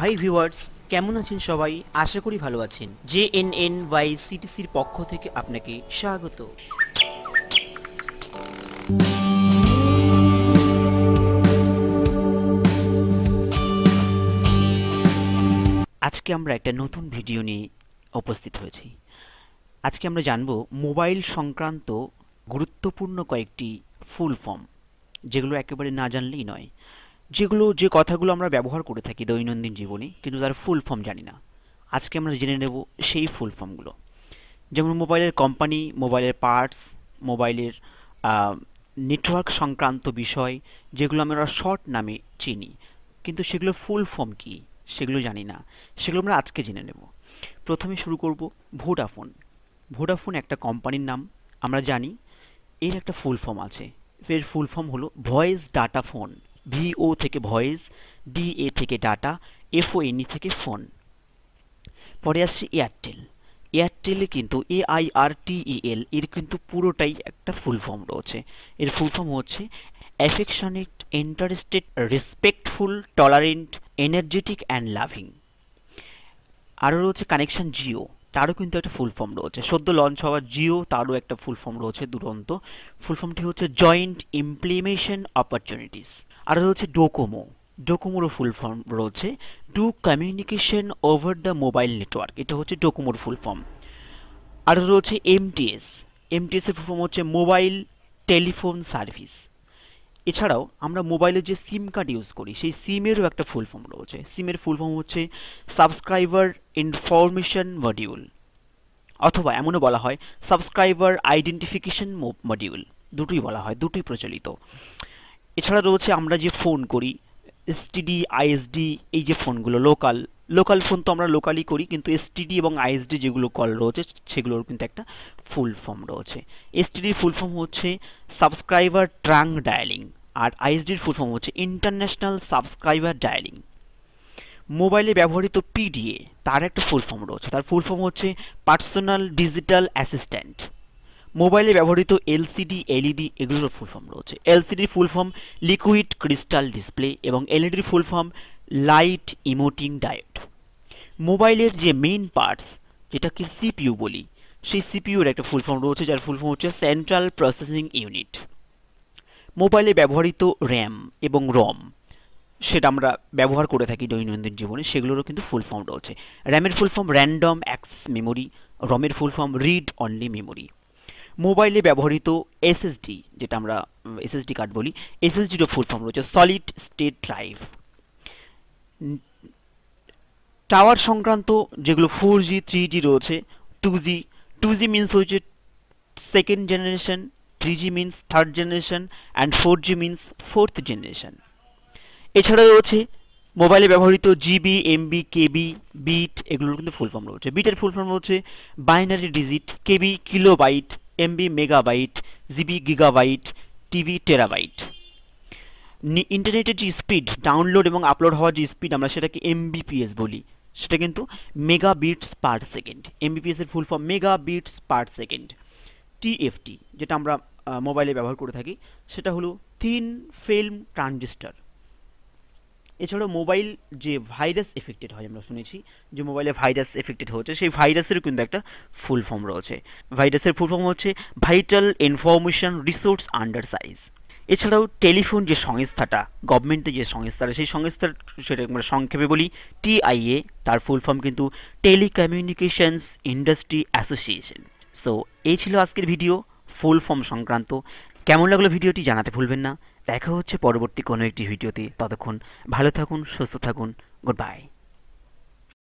hi viewers কেমন আছেন সবাই আশা করি ভালো আছেন জে এন এন ওয়াই সিটিসির পক্ষ থেকে আপনাকে স্বাগত আজকে আমরা একটা নতুন ভিডিও নিয়ে উপস্থিত হয়েছি আজকে আমরা জানব মোবাইল সংক্রান্ত গুরুত্বপূর্ণ কয়েকটি ফুল ফর্ম যেগুলো একেবারে না জানলেই নয় যেগুলো যে কথাগুলো আমরা ব্যবহার করে থাকি দৈনন্দিন জীবনে কিন্তু তার ফুল ফর্ম জানি না আজকে আমরা জেনে নেব সেই ফুল ফর্মগুলো যেমন মোবাইলের কোম্পানি মোবাইলের পার্টস মোবাইলের নেটওয়ার্ক সংক্রান্ত বিষয় যেগুলো আমরা শর্ট নামে চিনি কিন্তু সেগুলো ফুল ফর্ম কী সেগুলো জানি না সেগুলো আমরা আজকে জেনে নেব প্রথমে শুরু করব ভোডাফোন ভোডাফোন একটা কোম্পানির নাম আমরা জানি এর একটা ফুল ফর্ম আছে এর ফুল ফর্ম হলো ভয়েস ডাটা ফোন ভিও থেকে ভয়েস ডিএ থেকে ডাটা এফওএনই e থেকে ফোন পরে আসছে এয়ারটেল এয়ারটেলে কিন্তু এআইআরটিইএল e এর কিন্তু পুরোটাই একটা ফুল ফর্ম রয়েছে এর ফুল ফর্ম হচ্ছে affectionate interested respectful tolerant energetic and loving আরও রয়েছে কানেকশন জিও তারও কিন্তু একটা ফুল ফর্ম রয়েছে সদ্য লঞ্চ হওয়ার জিও তারও একটা ফুল ফর্ম রয়েছে দুরন্ত ফুল ফর্মটি হচ্ছে জয়েন্ট ইমপ্লিমেশন অপরচুনিটিস আর রয়েছে ডোকোমো ডোকোমোর ফুল ফর্ম রয়েছে do communication over the mobile network এটা হচ্ছে ডোকোমোর ফুল ফর্ম আর রয়েছে এমটিএস এমটিএসের ফুল ফর্ম হচ্ছে মোবাইল টেলিফোন সার্ভিস এছাড়াও আমরা মোবাইলে যে সিম কার্ড ইউজ করি সেই সিমেরও একটা ফুল ফর্ম রয়েছে সিমের ফুল ফর্ম হচ্ছে সাবস্ক্রাইবার ইনফরমেশন মডিউল অথবা এমনও বলা হয় সাবস্ক্রাইবার আইডেন্টিফিকেশন মডিউল দুটোই বলা হয় দুটোই প্রচলিত এছাড়া রয়েছে আমরা যে ফোন করি এসটিডি আইএসডি এই যে ফোনগুলো লোকাল লোকাল ফোন তো আমরা লোকালই করি কিন্তু এসটিডি এবং আইএসডি যেগুলো কল রয়েছে সেগুলোর কিন্তু একটা ফুল ফর্ম রয়েছে এসটিডির ফুল ফর্ম হচ্ছে সাবস্ক্রাইবার ট্রাং ডায়ালিং আর আইএসডির ফুল ফর্ম হচ্ছে ইন্টারন্যাশনাল সাবস্ক্রাইবার ডায়ালিং মোবাইলে ব্যবহৃত পিডিএ তার একটা ফুল ফর্ম রয়েছে তার ফুল ফর্ম হচ্ছে পার্সোনাল ডিজিটাল অ্যাসিস্ট্যান্ট মোবাইলে ব্যবহৃত এলসিডি এলইডি এগুলোর ফুল ফর্ম রয়েছে এলসিডির full form liquid crystal display এবং এলইডির full form light emitting diode মোবাইলের যে মেইন পার্টস যেটাকে সিপিইউ বলি সেই সিপিইউর একটা ফুল ফর্ম রয়েছে যার ফুল ফর্ম হচ্ছে সেন্ট্রাল প্রসেসিং ইউনিট মোবাইলে ব্যবহৃত র্যাম এবং রম সেটা আমরা ব্যবহার করে থাকি দৈনন্দিন জীবনে সেগুলোরও কিন্তু ফুল ফর্ম রয়েছে র্যামের full form random access memory রমের full form read only memory মোবাইলে ব্যবহৃত এসএসডি যেটা আমরা এসএসডি কার্ড বলি এসএসডিরও ফুল ফর্ম রয়েছে সলিড স্টেট ড্রাইভ টাওয়ার সংক্রান্ত যেগুলো ফোর জি থ্রি জি রয়েছে two G two G means হচ্ছে second generation three G means third generation and four G means fourth generation এছাড়া রয়েছে মোবাইলে ব্যবহৃত জিবি এমবি কেবি বিট এগুলোর কিন্তু ফুল ফর্ম রয়েছে বিটের ফুল ফর্ম রয়েছে binary digit KB kilo byte MB megabyte GB gigabyte TB terabyte ইন্টারনেটের যে স্পিড ডাউনলোড এবং আপলোড হওয়ার যে স্পিড আমরা সেটাকে এমবিপিএস বলি সেটা কিন্তু মেগা বিটস পার সেকেন্ড এমবিপিএসের ফুল ফর্ম mega bits per second TFT যেটা আমরা মোবাইলে ব্যবহার করে থাকি সেটা হলো থিন ফিল্ম ট্রানজিস্টার এছাড়াও মোবাইল যে ভাইরাস এফেক্টেড হয় আমরা শুনেছি যে মোবাইলে ভাইরাস এফেক্টেড হচ্ছে সেই ভাইরাসের কিন্তু একটা ফুল ফর্ম রয়েছে ভাইরাসের ফুল ফর্ম হচ্ছে vital information resource under siege এছাড়াও টেলিফোন যে সংস্থাটা গভর্নমেন্টের যে সংস্থাটা সেই সংস্থার সেটা আমরা সংক্ষেপে বলি টিআইএ তার ফুল ফর্ম কিন্তু টেলিকমিউনিকেশনস ইন্ডাস্ট্রি অ্যাসোসিয়েশন সো এই ছিল আজকের ভিডিও ফুল ফর্ম সংক্রান্ত কেমন লাগলো ভিডিওটি জানাতে ভুলবেন না দেখা হচ্ছে পরবর্তী কোনো একটি ভিডিওতে ততক্ষণ ভালো থাকুন সুস্থ থাকুন গুড বাই